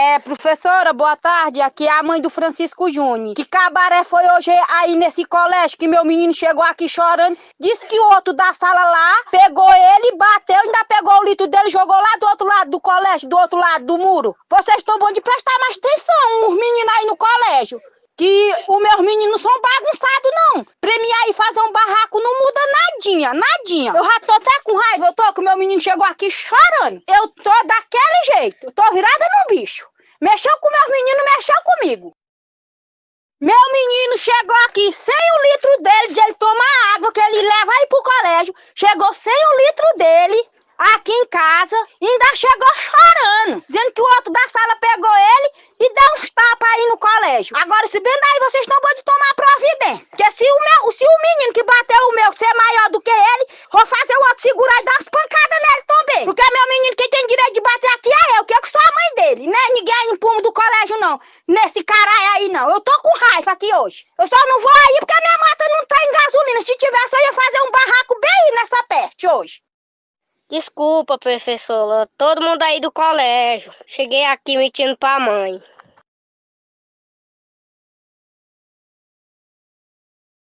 É, professora, boa tarde. Aqui é a mãe do Francisco Júnior. Que cabaré foi hoje aí nesse colégio que meu menino chegou aqui chorando? Disse que o outro da sala lá pegou ele, bateu, ainda pegou o litro dele, e jogou lá do outro lado do colégio, do outro lado do muro. Vocês estão bom de prestar mais atenção, os meninos aí no colégio. Que os meus meninos são bagunçados, não. Premiar e fazer um barraco não muda nadinha, nadinha. Eu já tô até com raiva menino chegou aqui chorando. Eu tô daquele jeito, tô virada no bicho. Mexeu com meus meninos, mexeu comigo. Meu menino chegou aqui sem o litro dele, de ele tomar água, que ele leva aí pro colégio. Chegou sem o litro dele aqui em casa, ainda chegou chorando, dizendo que o outro da sala pegou ele e deu uns tapas aí no colégio. Agora, se bem daí, vocês não podem tomar providência. Porque se o, meu, se o menino que bateu o meu ser maior do que ele, vou fazer o outro segurar e dar umas pancadas não. Nesse caralho aí, não. Eu tô com raiva aqui hoje. Eu só não vou aí porque a minha mata não tá em gasolina. Se tivesse, eu ia fazer um barraco bem nessa peste hoje. Desculpa, professora. Todo mundo aí do colégio. Cheguei aqui mentindo pra mãe.